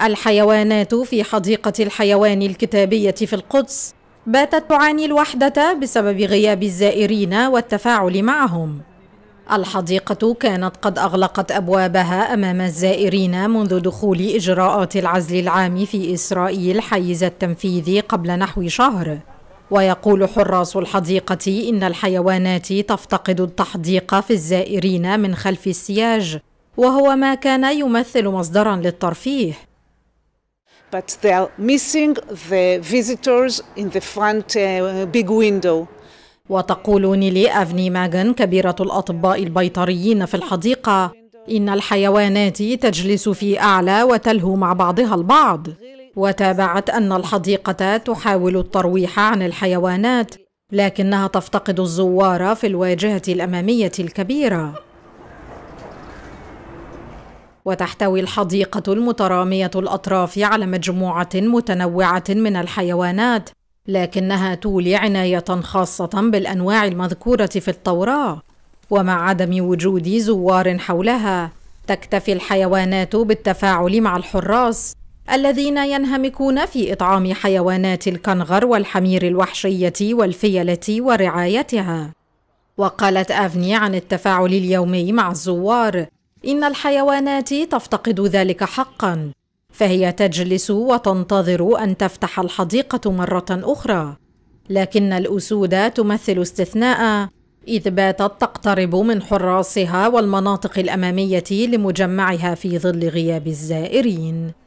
الحيوانات في حديقة الحيوان الكتابية في القدس باتت تعاني الوحدة بسبب غياب الزائرين والتفاعل معهم. الحديقة كانت قد أغلقت أبوابها أمام الزائرين منذ دخول إجراءات العزل العام في إسرائيل حيز التنفيذ قبل نحو شهر. ويقول حراس الحديقة إن الحيوانات تفتقد التحديق في الزائرين من خلف السياج، وهو ما كان يمثل مصدرا للترفيه. but they are missing the visitors in the front uh, big window. وتقول نيلي أفني ماغن كبيرة الأطباء البيطريين في الحديقة إن الحيوانات تجلس في أعلى وتلهو مع بعضها البعض وتابعت أن الحديقة تحاول الترويح عن الحيوانات لكنها تفتقد الزوار في الواجهة الأمامية الكبيرة وتحتوي الحديقة المترامية الأطراف على مجموعة متنوعة من الحيوانات لكنها تولي عناية خاصة بالأنواع المذكورة في التوراة ومع عدم وجود زوار حولها تكتفي الحيوانات بالتفاعل مع الحراس الذين ينهمكون في إطعام حيوانات الكنغر والحمير الوحشية والفيلة ورعايتها وقالت أفني عن التفاعل اليومي مع الزوار إن الحيوانات تفتقد ذلك حقا فهي تجلس وتنتظر أن تفتح الحديقة مرة أخرى لكن الأسود تمثل استثناء إذ باتت تقترب من حراسها والمناطق الأمامية لمجمعها في ظل غياب الزائرين